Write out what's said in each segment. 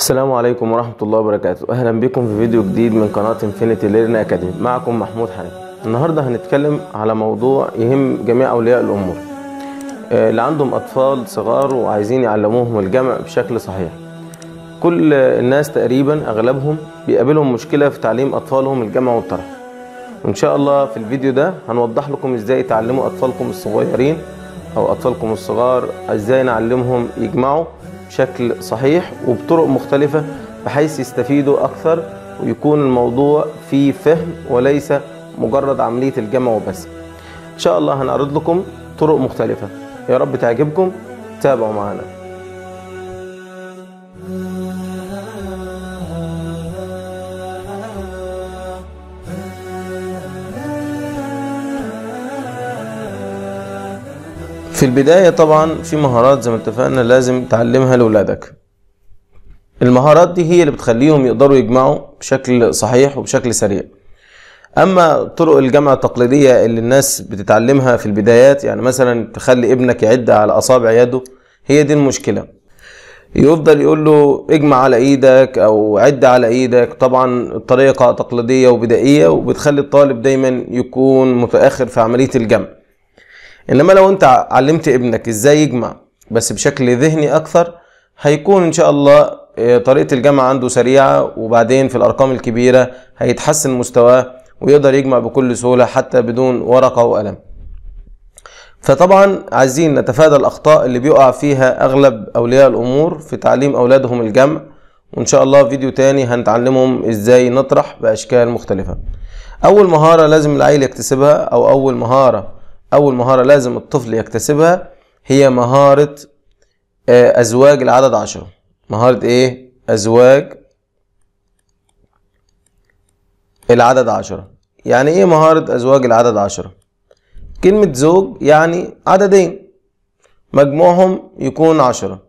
السلام عليكم ورحمة الله وبركاته أهلا بكم في فيديو جديد من قناة انفينيتي ليرن أكاديمي معكم محمود حنيف النهاردة هنتكلم على موضوع يهم جميع أولياء الأمور آه، اللي عندهم أطفال صغار وعايزين يعلموهم الجمع بشكل صحيح كل الناس تقريبا أغلبهم بيقابلهم مشكلة في تعليم أطفالهم الجمع والطرح وإن شاء الله في الفيديو ده هنوضح لكم إزاي تعلموا أطفالكم الصغيرين أو أطفالكم الصغار إزاي نعلمهم يجمعوا بشكل صحيح وبطرق مختلفة بحيث يستفيدوا أكثر ويكون الموضوع فيه فهم وليس مجرد عملية الجمع وبس إن شاء الله هنعرض لكم طرق مختلفة يا رب تعجبكم تابعوا معنا في البداية طبعا في مهارات زي ما اتفقنا لازم تعلمها لولادك المهارات دي هي اللي بتخليهم يقدروا يجمعوا بشكل صحيح وبشكل سريع اما طرق الجمع التقليدية اللي الناس بتتعلمها في البدايات يعني مثلا تخلي ابنك يعد على اصابع يده هي دي المشكلة يفضل يقول له اجمع على ايدك او عد على ايدك طبعا الطريقة تقليدية وبدائية وبتخلي الطالب دايما يكون متأخر في عملية الجمع انما لو انت علمت ابنك ازاي يجمع بس بشكل ذهني اكثر هيكون ان شاء الله آه، طريقة الجمع عنده سريعة وبعدين في الارقام الكبيرة هيتحسن مستواه ويقدر يجمع بكل سهولة حتى بدون ورقة وقلم فطبعا عايزين نتفادى الاخطاء اللي بيقع فيها اغلب اولياء الامور في تعليم اولادهم الجمع وان شاء الله فيديو تاني هنتعلمهم ازاي نطرح باشكال مختلفة اول مهارة لازم العيل يكتسبها او اول مهارة أول مهارة لازم الطفل يكتسبها هي مهارة آه، أزواج العدد عشرة مهارة إيه؟ أزواج العدد عشرة يعني إيه مهارة أزواج العدد عشرة؟ كلمة زوج يعني عددين مجموعهم يكون عشرة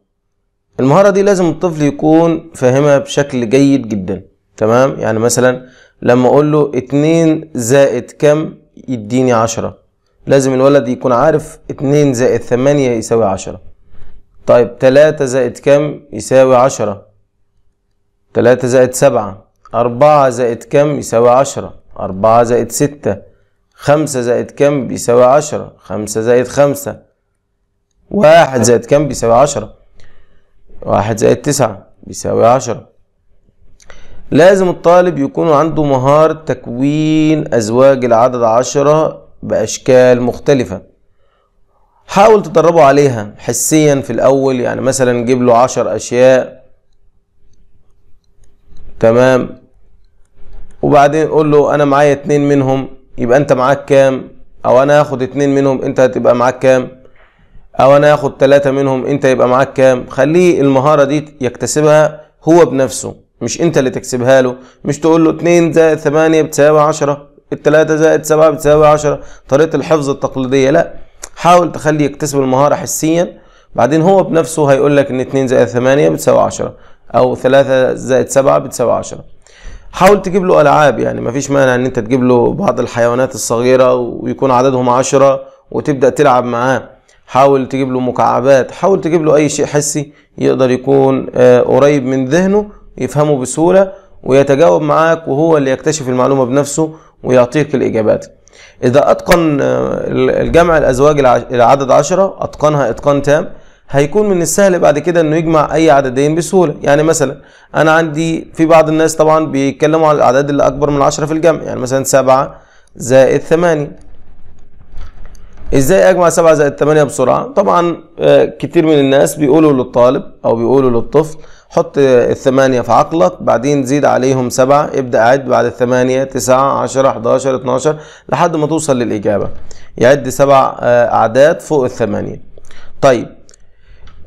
المهارة دي لازم الطفل يكون فاهمها بشكل جيد جدا تمام يعني مثلا لما أقول له اتنين زائد كم يديني عشرة لازم الولد يكون عارف اتنين زائد 8 يساوي عشرة طيب تلاتة زائد كم يساوي عشرة تلاتة زائد سبعة أربعة زائد كم يساوي عشرة أربعة زائد ستة خمسة زائد كم يساوي عشرة خمسة زائد خمسة واحد زائد كم يساوي عشرة واحد زائد تسعة يساوي عشرة لازم الطالب يكون عنده مهارة تكوين أزواج العدد عشرة بأشكال مختلفة حاول تدربه عليها حسيا في الأول يعني مثلا جيب له عشر أشياء تمام وبعدين قول له أنا معايا اتنين منهم يبقى أنت معاك كام أو أنا هاخد اتنين منهم أنت هتبقى معاك كام أو أنا هاخد تلاتة منهم أنت يبقى معاك كام خليه المهارة دي يكتسبها هو بنفسه مش أنت اللي تكسبها له مش تقول له اتنين زائد ثمانية بتساوي عشرة التلاتة زائد سبعة بتساوي عشرة طريقة الحفظ التقليدية لا حاول تخلي يكتسب المهارة حسيا بعدين هو بنفسه هيقول لك ان اتنين زائد ثمانية بتساوي عشرة او ثلاثة زائد سبعة بتساوي عشرة حاول تجيب له العاب يعني مفيش مانع ان انت تجيب له بعض الحيوانات الصغيرة ويكون عددهم عشرة وتبدأ تلعب معاه حاول تجيب له مكعبات حاول تجيب له اي شيء حسي يقدر يكون آه، قريب من ذهنه يفهمه بسهولة ويتجاوب معاك وهو اللي يكتشف المعلومة بنفسه ويعطيك الإجابات إذا أتقن آه، الجمع الأزواج العدد عشرة أتقنها إتقان تام هيكون من السهل بعد كده انه يجمع اي عددين بسهوله يعني مثلا انا عندي في بعض الناس طبعا بيتكلموا على الاعداد اللي اكبر من عشرة في الجمع يعني مثلا سبعة زائد ثمانية ازاي اجمع 7 زائد 8 بسرعه طبعا آه، كتير من الناس بيقولوا للطالب او بيقولوا للطفل حط الثمانية في عقلك بعدين زيد عليهم سبعة ابدأ عد بعد الثمانية تسعة عشرة حداشر اتناشر لحد ما توصل للإجابة يعد سبع آه، أعداد فوق الثمانية طيب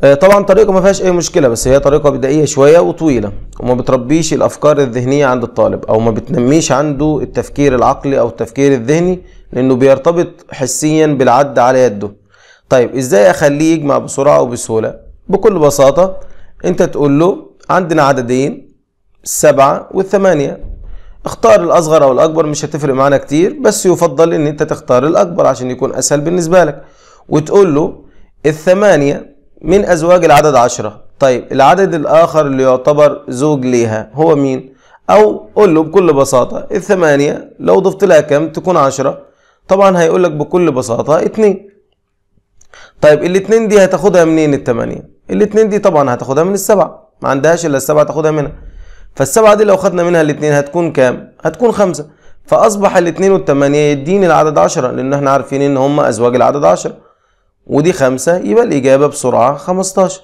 آه، طبعا طريقة ما فيهاش أي مشكلة بس هي طريقة بدائية شوية وطويلة وما بتربيش الأفكار الذهنية عند الطالب أو ما بتنميش عنده التفكير العقلي أو التفكير الذهني لأنه بيرتبط حسيا بالعد على يده طيب إزاي أخليه يجمع بسرعة وبسهولة بكل بساطة أنت تقول له عندنا عددين السبعة والثمانية اختار الأصغر أو الأكبر مش هتفرق معانا كتير بس يفضل إن أنت تختار الأكبر عشان يكون أسهل بالنسبة لك وتقول له الثمانية من أزواج العدد عشرة طيب العدد الآخر اللي يعتبر زوج ليها هو مين؟ أو قول له بكل بساطة الثمانية لو ضفت لها كم تكون عشرة طبعا هيقول لك بكل بساطه 2 طيب الاثنين دي هتاخدها منين الثمانيه الاثنين دي طبعا هتاخدها من السبعه ما عندهاش الا السبعه تاخدها منها فالسبعه دي لو خدنا منها الاثنين هتكون كام هتكون خمسة فاصبح الاثنين والثمانيه يديني العدد 10 لان احنا عارفين ان هم ازواج العدد 10 ودي خمسة يبقى الاجابه بسرعه 15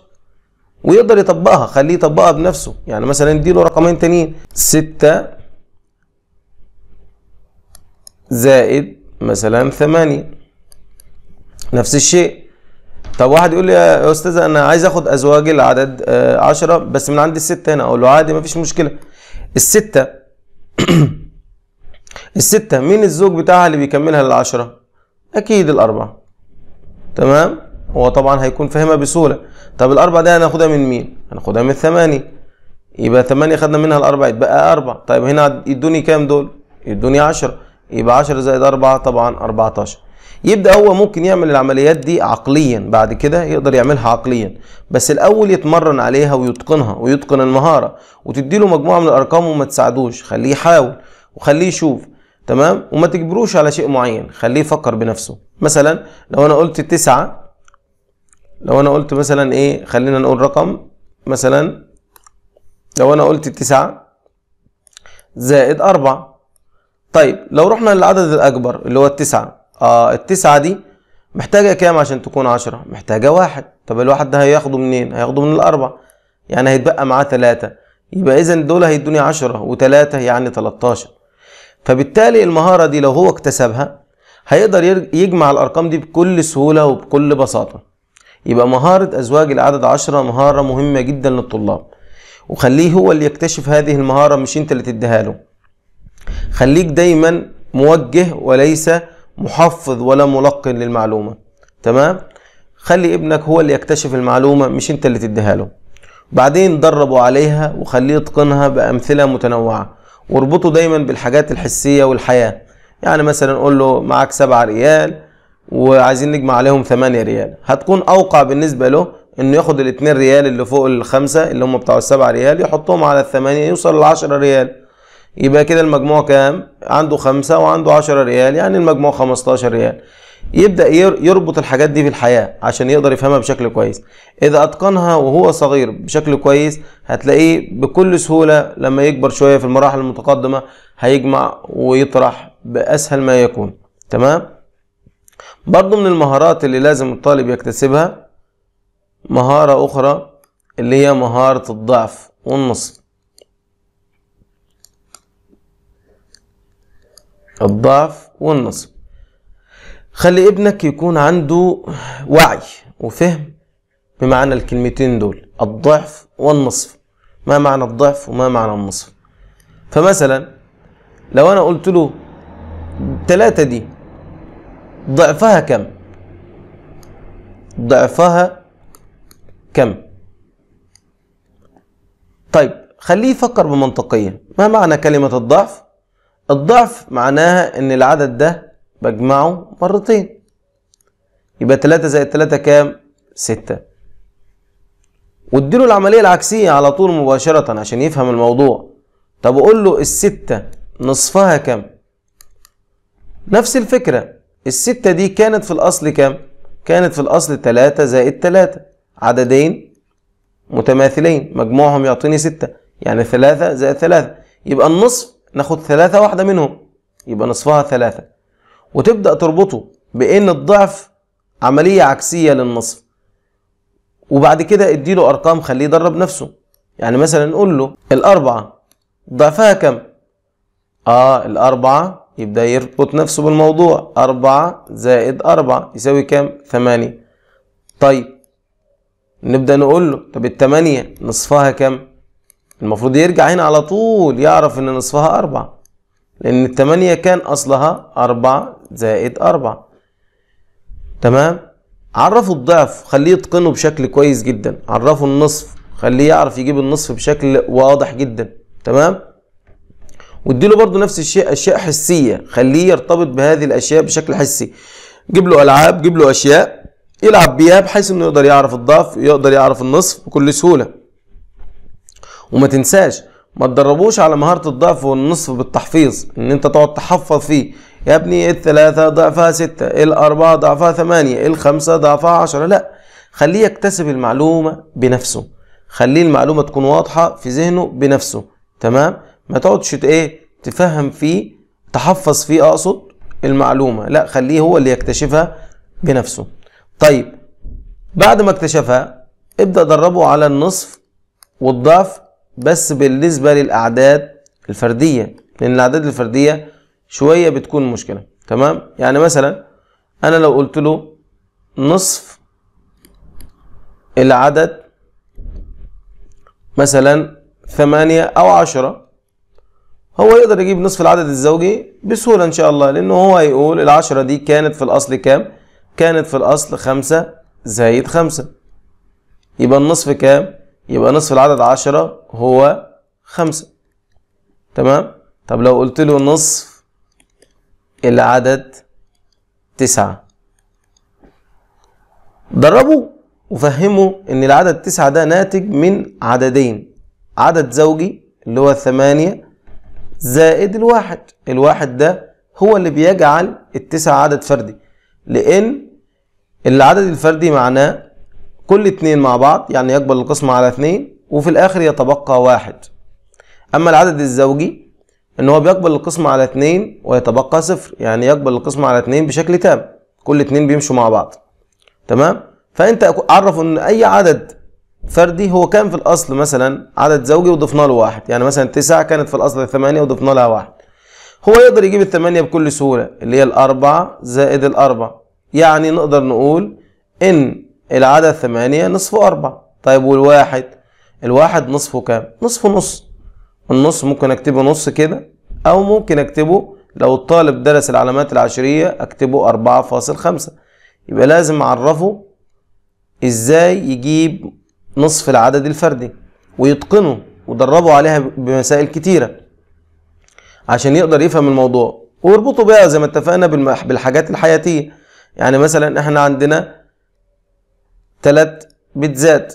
ويقدر يطبقها خليه يطبقها بنفسه يعني مثلا اديله رقمين تانيين ستة زائد مثلا ثمانية نفس الشيء طب واحد يقول لي يا استاذ انا عايز اخد ازواجي العدد آه، عشرة بس من عندي الستة هنا اقول له عادي مفيش مشكله الستة الستة مين الزوج بتاعها اللي بيكملها للعشرة اكيد الاربعة تمام هو طبعا هيكون فاهمها بسهوله طب الاربعة دي هناخدها من مين هناخدها من الثمانية يبقى ثمانية خدنا منها الاربعة يتبقى اربعة طيب هنا يدوني كام دول يدوني عشرة يبقى 10 زائد 4 طبعا 14 يبدا هو ممكن يعمل العمليات دي عقليا بعد كده يقدر يعملها عقليا بس الاول يتمرن عليها ويتقنها ويتقن المهاره وتديله مجموعه من الارقام وما تساعدوش خليه يحاول وخليه يشوف تمام وما تجبروش على شيء معين خليه يفكر بنفسه مثلا لو انا قلت 9 لو انا قلت مثلا ايه خلينا نقول رقم مثلا لو انا قلت 9 زائد 4 طيب لو رحنا للعدد الأكبر اللي هو التسعة آه التسعة دي محتاجة كام عشان تكون عشرة؟ محتاجة واحد طب الواحد ده هياخده منين؟ هياخده من الأربعة يعني هيتبقى معاه تلاتة يبقى إذا دول هيدوني عشرة وتلاتة يعني تلتاشر، فبالتالي المهارة دي لو هو اكتسبها هيقدر يجمع الأرقام دي بكل سهولة وبكل بساطة يبقى مهارة أزواج العدد عشرة مهارة مهمة جدا للطلاب وخليه هو اللي يكتشف هذه المهارة مش أنت اللي تديها له خليك دايما موجه وليس محفظ ولا ملقن للمعلومة تمام خلي ابنك هو اللي يكتشف المعلومة مش انت اللي تديها له بعدين دربه عليها وخليه يتقنها بأمثلة متنوعة واربطه دايما بالحاجات الحسية والحياة يعني مثلا قول له معاك سبعة ريال وعايزين نجمع عليهم ثمانية ريال هتكون أوقع بالنسبة له انه ياخد الاتنين ريال اللي فوق الخمسة اللي هم بتاع السبعة ريال يحطهم على الثمانية يوصل لعشرة ريال يبقى كده المجموع كام عنده خمسة وعنده عشرة ريال يعني المجموع خمستاشر ريال يبدأ يربط الحاجات دي في الحياة عشان يقدر يفهمها بشكل كويس إذا أتقنها وهو صغير بشكل كويس هتلاقيه بكل سهولة لما يكبر شوية في المراحل المتقدمة هيجمع ويطرح بأسهل ما يكون تمام برضو من المهارات اللي لازم الطالب يكتسبها مهارة أخرى اللي هي مهارة الضعف والنصف. الضعف والنصب خلي ابنك يكون عنده وعي وفهم بمعنى الكلمتين دول الضعف والنصف ما معنى الضعف وما معنى النصف فمثلا لو انا قلت له التلاتة دي ضعفها كم ضعفها كم طيب خليه يفكر بمنطقية ما معنى كلمة الضعف الضعف معناها ان العدد ده بجمعه مرتين يبقى 3 زائد 3 كام 6 واديله العملية العكسية على طول مباشرة عشان يفهم الموضوع طب اقول له الستة نصفها كام نفس الفكرة الستة دي كانت في الأصل كام كانت في الأصل 3 زائد 3 عددين متماثلين مجموعهم يعطيني 6 يعني 3 زائد 3 يبقى النصف ناخد ثلاثة واحدة منهم يبقى نصفها ثلاثة وتبدأ تربطه بأن الضعف عملية عكسية للنصف وبعد كده اديله أرقام خليه يدرب نفسه يعني مثلا نقول له الأربعة ضعفها كم؟ آه الأربعة يبدأ يربط نفسه بالموضوع أربعة زائد أربعة يساوي كم؟ ثمانية طيب نبدأ نقول له طب التمانية نصفها كم؟ المفروض يرجع هنا على طول يعرف ان نصفها اربعة لان التمانية كان اصلها اربعة زائد اربعة تمام عرفوا الضعف خليه يتقنه بشكل كويس جدا عرفوا النصف خليه يعرف يجيب النصف بشكل واضح جدا تمام واديله برضو نفس الشيء اشياء حسيه خليه يرتبط بهذه الاشياء بشكل حسي جيب له العاب جيب له اشياء يلعب بيها بحيث انه يقدر يعرف الضعف يقدر يعرف النصف بكل سهوله وما تنساش ما تدربوش على مهارة الضعف والنصف بالتحفيظ ان انت تقعد تحفظ فيه يا ابني الثلاثة ضعفها ستة الأربعة ضعفها ثمانية الخمسة ضعفها عشرة لا خليه يكتسب المعلومة بنفسه خليه المعلومة تكون واضحة في ذهنه بنفسه تمام ما تقعدش ايه تفهم فيه تحفظ فيه اقصد المعلومة لا خليه هو اللي يكتشفها بنفسه طيب بعد ما اكتشفها ابدأ دربه على النصف والضعف بس بالنسبة للأعداد الفردية لأن الأعداد الفردية شوية بتكون مشكلة تمام يعني مثلا أنا لو قلت له نصف العدد مثلا ثمانية أو عشرة هو يقدر يجيب نصف العدد الزوجي بسهولة إن شاء الله لأنه هو هيقول العشرة دي كانت في الأصل كام؟ كانت في الأصل خمسة زايد خمسة يبقى النصف كام؟ يبقى نصف العدد عشرة هو خمسة تمام طب لو قلت له نصف العدد تسعة دربه وفهمه ان العدد تسعة ده ناتج من عددين عدد زوجي اللي هو الثمانية زائد الواحد الواحد ده هو اللي بيجعل التسعة عدد فردي لان العدد الفردي معناه كل اتنين مع بعض يعني يقبل القسمة على اتنين وفي الآخر يتبقى واحد أما العدد الزوجي إن هو بيقبل القسمة على اتنين ويتبقى صفر يعني يقبل القسمة على اتنين بشكل تام كل اتنين بيمشوا مع بعض تمام فأنت عرف إن أي عدد فردي هو كان في الأصل مثلا عدد زوجي وضفنا له واحد يعني مثلا تسعة كانت في الأصل ثمانية وضفنا لها واحد هو يقدر يجيب الثمانية بكل سهولة اللي هي الأربعة زائد الأربعة يعني نقدر نقول إن العدد ثمانية نصفه أربعة طيب والواحد الواحد نصفه كام؟ نصفه نص النص ممكن أكتبه نص كده أو ممكن أكتبه لو الطالب درس العلامات العشرية أكتبه أربعة فاصل خمسة يبقى لازم أعرفه إزاي يجيب نصف العدد الفردي ويتقنه ودربه عليها بمسائل كتيرة عشان يقدر يفهم الموضوع ويربطه بقى زي ما اتفقنا بالحاجات الحياتية يعني مثلا احنا عندنا ثلاث بيتزات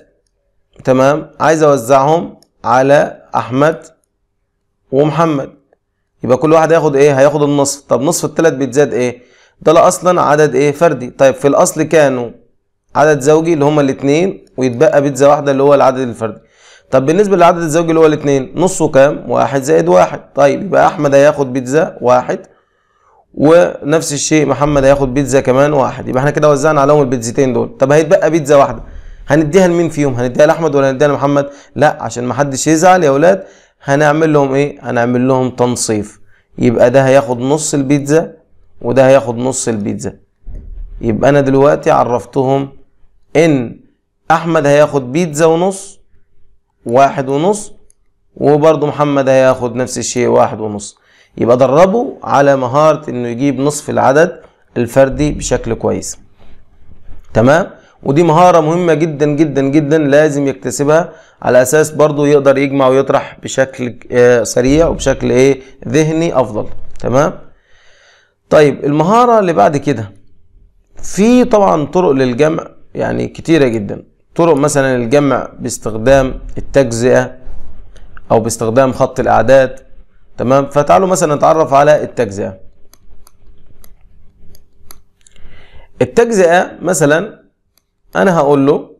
تمام عايز اوزعهم على احمد ومحمد يبقى كل واحد هياخد ايه هياخد النصف طب نصف الثلاث بيتزات ايه ده لا اصلا عدد ايه فردي طيب في الاصل كانوا عدد زوجي اللي هما الاثنين ويتبقى بيتزا واحده اللي هو العدد الفردي طب بالنسبه للعدد الزوجي اللي هو الاثنين نصه كام واحد زائد واحد طيب يبقى احمد هياخد بيتزا واحد ونفس الشيء محمد هياخد بيتزا كمان واحد يبقى احنا كده وزعنا عليهم البيتزتين دول طب هيتبقى بيتزا واحده هنديها لمين فيهم هنديها لاحمد ولا هنديها لمحمد لا عشان ما حدش يزعل يا اولاد هنعمل لهم ايه هنعمل لهم تنصيف يبقى ده هياخد نص البيتزا وده هياخد نص البيتزا يبقى انا دلوقتي عرفتهم ان احمد هياخد بيتزا ونص واحد ونص وبرضه محمد هياخد نفس الشيء واحد ونص يبقى دربه على مهارة انه يجيب نصف العدد الفردي بشكل كويس تمام ودي مهارة مهمة جدا جدا جدا لازم يكتسبها على اساس برضو يقدر يجمع ويطرح بشكل آه، سريع وبشكل ايه ذهني افضل تمام طيب المهارة اللي بعد كده في طبعا طرق للجمع يعني كتيرة جدا طرق مثلا الجمع باستخدام التجزئة او باستخدام خط الاعداد تمام فتعالوا مثلا نتعرف على التجزئة التجزئة مثلا أنا هقول له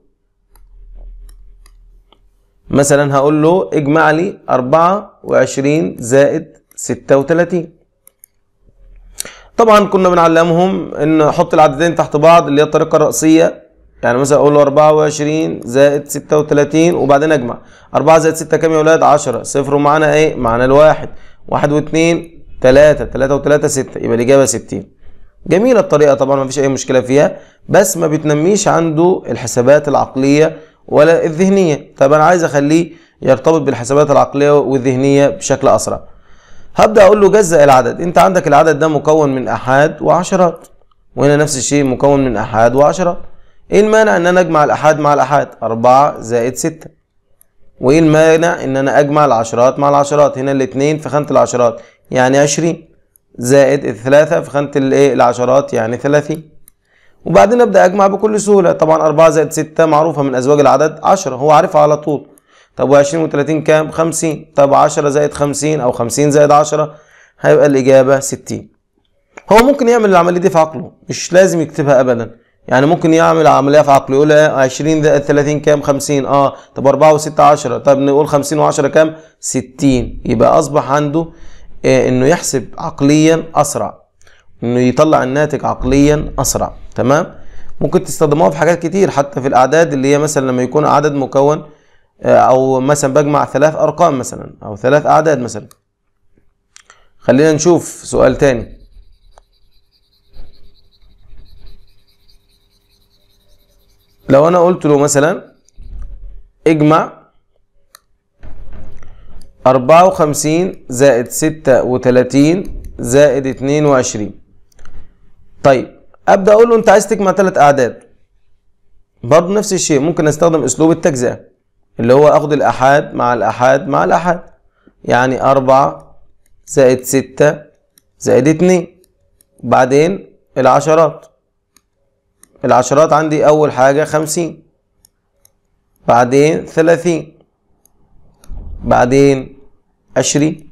مثلا هقول له اجمع لي 24 زائد 36 طبعا كنا بنعلمهم ان حط العددين تحت بعض اللي هي الطريقة الرأسية يعني مثلا اقول له 24 زائد 36 وبعدين اجمع 4 زائد 6 كام يا ولاد 10 صفر ومعانا ايه معانا الواحد 1 و2 3 3 و3 6 يبقى الاجابه 60 جميله الطريقه طبعا ما فيش اي مشكله فيها بس ما بتنميش عنده الحسابات العقليه ولا الذهنيه طب انا عايز اخليه يرتبط بالحسابات العقليه والذهنيه بشكل اسرع هبدا اقول له جزأ العدد انت عندك العدد ده مكون من احاد وعشرات وهنا نفس الشيء مكون من احاد وعشرات ايه المانع ان انا اجمع الاحاد مع الاحاد اربعة زائد ستة وايه المانع ان انا اجمع العشرات مع العشرات هنا الاتنين في خانة العشرات يعني عشرين زائد الثلاثة في خانة الايه العشرات يعني ثلاثين وبعدين ابدا اجمع بكل سهولة طبعا اربعة زائد ستة معروفة من ازواج العدد عشرة هو عارفها على طول طب وعشرين وتلاتين كام خمسين طب عشرة زائد خمسين او خمسين زائد عشرة هيبقى الاجابة ستين هو ممكن يعمل العملية دي في عقله مش لازم يكتبها ابدا يعني ممكن يعمل عمليه في عقله يقول 20 زائد 30 كام 50 اه طب 4 و6 10 طب نقول 50 و10 كام 60 يبقى اصبح عنده آه انه يحسب عقليا اسرع انه يطلع الناتج عقليا اسرع تمام ممكن تستخدموها في حاجات كتير حتى في الاعداد اللي هي مثلا لما يكون عدد مكون آه او مثلا بجمع ثلاث ارقام مثلا او ثلاث اعداد مثلا خلينا نشوف سؤال تاني لو انا قلت له مثلا اجمع أربعة وخمسين زائد ستة وتلاتين زائد اتنين وعشرين طيب ابدا اقول له انت عايز تجمع تلات اعداد برضه نفس الشيء ممكن استخدم اسلوب التجزئه اللي هو اخد الاحاد مع الاحاد مع الاحاد يعني أربعة زائد ستة زائد اتنين بعدين العشرات العشرات عندي أول حاجة خمسين بعدين ثلاثين بعدين عشرين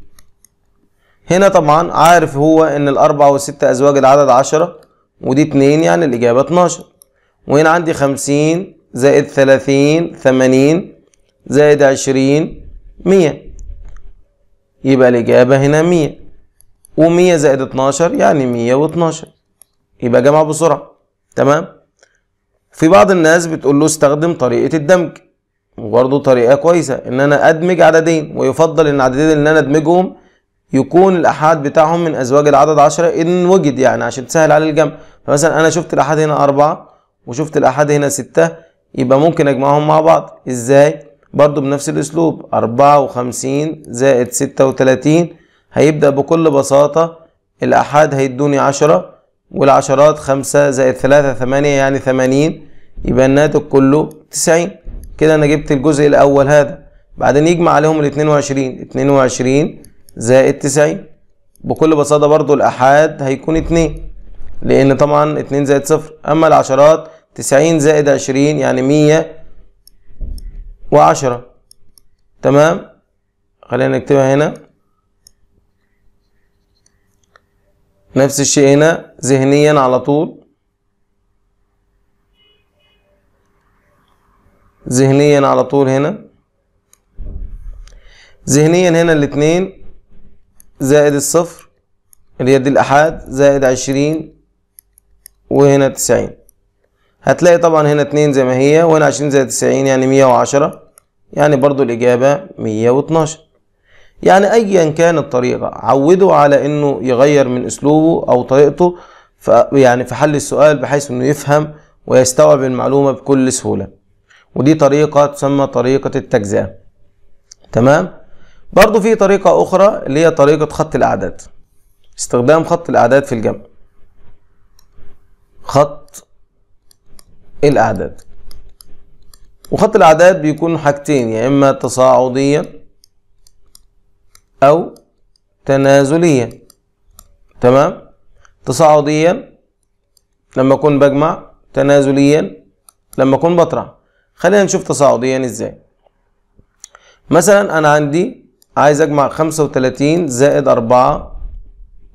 هنا طبعا عارف هو ان الاربعة والستة ازواج العدد عشرة ودي اتنين يعني الاجابة اتناشر وهنا عندي خمسين زائد ثلاثين ثمانين زائد عشرين مية يبقى الاجابة هنا مية ومية زائد اتناشر يعني مية واتناشر يبقى جمع بسرعة تمام في بعض الناس بتقول له استخدم طريقة الدمج وبرضه طريقة كويسة ان انا ادمج عددين ويفضل ان العددين اللي انا ادمجهم يكون الاحاد بتاعهم من ازواج العدد عشرة ان وجد يعني عشان تسهل على الجمع فمثلا انا شفت الاحاد هنا اربعة وشفت الاحاد هنا ستة يبقى ممكن اجمعهم مع بعض ازاي برضه بنفس الاسلوب اربعة وخمسين زائد ستة وتلاتين هيبدأ بكل بساطة الاحاد هيدوني عشرة والعشرات خمسة زائد ثلاثة ثمانية يعني ثمانين يبقى الناتج كله 90 كده انا جبت الجزء الاول هذا بعدين يجمع عليهم ال 22 22 زائد 90 بكل بساطه برضو الاحاد هيكون 2 لان طبعا 2 زائد 0 اما العشرات 90 زائد 20 يعني 110 تمام خلينا نكتبها هنا نفس الشيء هنا ذهنيا على طول ذهنيا على طول هنا ذهنيا هنا الاتنين زائد الصفر اللي هي دي الأحاد زائد عشرين وهنا تسعين هتلاقي طبعا هنا اتنين زي ما هي وهنا عشرين زائد تسعين يعني مية وعشرة يعني برضو الإجابة مية واتناشر يعني أيا كان الطريقة عوده على إنه يغير من أسلوبه أو طريقته ف يعني في حل السؤال بحيث إنه يفهم ويستوعب المعلومة بكل سهولة ودي طريقة تسمى طريقة التجزئة تمام برضو في طريقة أخرى اللي هي طريقة خط الأعداد استخدام خط الأعداد في الجمع خط الأعداد وخط الأعداد بيكون حاجتين يا إما تصاعديا أو تنازليا تمام تصاعديا لما أكون بجمع تنازليا لما أكون بطرح خلينا نشوف تصاعديا يعني ازاي مثلا انا عندي عايز اجمع خمسة وتلاتين زائد اربعة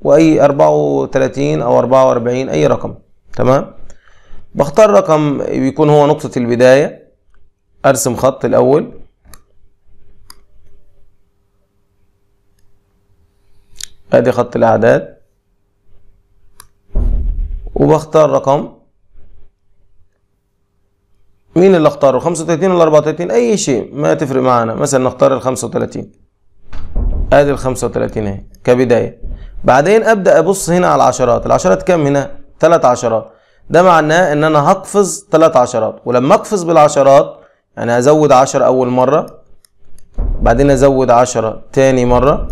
واي اربعة وتلاتين او اربعة واربعين اي رقم تمام بختار رقم بيكون هو نقطة البداية ارسم خط الاول ادي خط الاعداد وبختار رقم مين اللي اختاره 35 ولا 34 اي شيء ما تفرق معانا مثلا نختار ال 35 ادي ال 35 اهي كبدايه بعدين ابدا ابص هنا على العشرات العشرات كام هنا ثلاث عشرات ده معناه ان انا هقفز ثلاث عشرات ولما اقفز بالعشرات انا هزود 10 اول مره بعدين ازود 10 تاني مره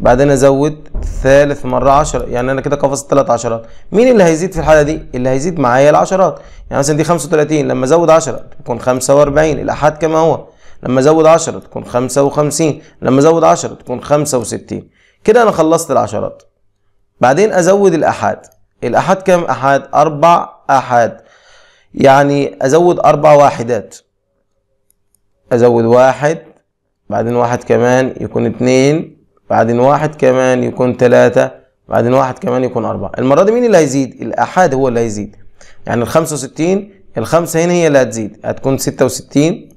بعدين ازود ثالث مره 10 يعني انا كده قفزت ثلاث عشرات مين اللي هيزيد في الحاله دي اللي هيزيد معايا العشرات يعني مثلا دي 35 لما ازود 10 تكون 45 الاحاد كما هو لما ازود 10 تكون 55 لما ازود 10 تكون 65 كده انا خلصت العشرات بعدين ازود الاحاد الاحاد كام احاد اربع احاد يعني ازود اربع واحدات ازود واحد بعدين واحد كمان يكون اتنين بعدين واحد كمان يكون ثلاثة بعدين واحد كمان يكون أربعة المرة دي مين اللي هيزيد الأحاد هو اللي هيزيد يعني الخمسة وستين الخمسة هنا هي اللي هتزيد هتكون ستة وستين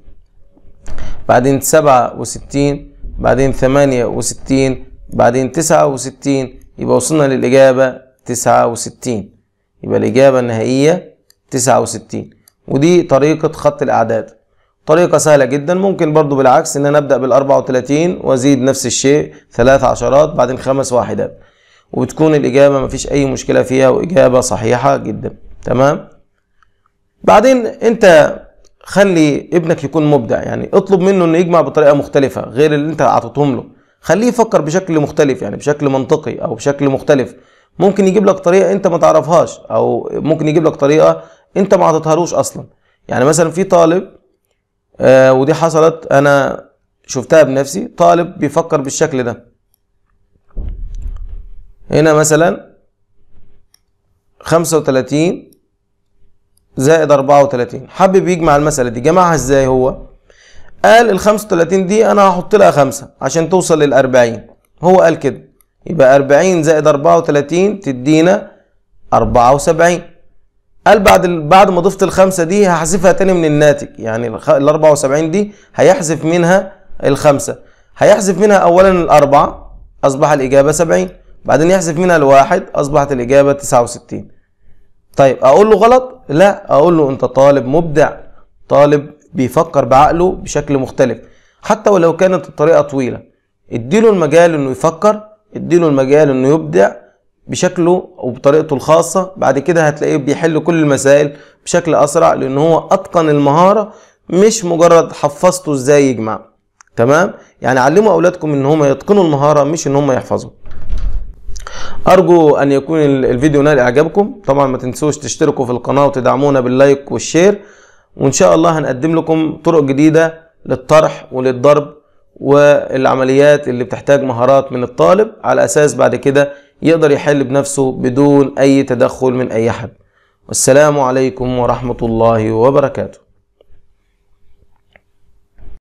بعدين سبعة وستين بعدين ثمانية وستين بعدين تسعة وستين يبقى وصلنا للإجابة تسعة وستين يبقى الإجابة النهائية تسعة وستين ودي طريقة خط الأعداد طريقة سهلة جدا ممكن برضو بالعكس ان انا ابدأ بال 34 وازيد نفس الشيء ثلاث عشرات بعدين خمس واحدات وبتكون الإجابة مفيش أي مشكلة فيها وإجابة صحيحة جدا تمام بعدين أنت خلي ابنك يكون مبدع يعني اطلب منه انه يجمع بطريقه مختلفه غير اللي انت اعطيتهم له خليه يفكر بشكل مختلف يعني بشكل منطقي او بشكل مختلف ممكن يجيب لك طريقه انت ما تعرفهاش او ممكن يجيب لك طريقه انت ما اعطيتهالوش اصلا يعني مثلا في طالب آه ودي حصلت انا شفتها بنفسي طالب بيفكر بالشكل ده هنا مثلا خمسة وتلاتين زائد أربعة وتلاتين حابب يجمع المسألة دي جمعها ازاي هو قال ال 35 دي انا هحط لها خمسة عشان توصل لل 40 هو قال كده يبقى 40 زائد 34 تدينا 74 قال بعد بعد ما ضفت الخمسه دي هحذفها تاني من الناتج يعني ال 74 دي هيحذف منها الخمسه هيحذف منها اولا الاربعه اصبح الاجابه 70 بعدين يحذف منها الواحد اصبحت الاجابه 69 طيب اقول له غلط لا اقول له انت طالب مبدع طالب بيفكر بعقله بشكل مختلف حتى ولو كانت الطريقه طويله اديله المجال انه يفكر اديله المجال انه يبدع بشكله وبطريقته الخاصة بعد كده هتلاقيه بيحل كل المسائل بشكل أسرع لأن هو أتقن المهارة مش مجرد حفظته إزاي يجمع تمام يعني علموا أولادكم إن هم يتقنوا المهارة مش إن هم يحفظوا أرجو أن يكون الفيديو نال إعجابكم طبعا ما تنسوش تشتركوا في القناة وتدعمونا باللايك والشير وإن شاء الله هنقدم لكم طرق جديدة للطرح وللضرب والعمليات اللي بتحتاج مهارات من الطالب على أساس بعد كده يقدر يحل بنفسه بدون أي تدخل من أي حد والسلام عليكم ورحمة الله وبركاته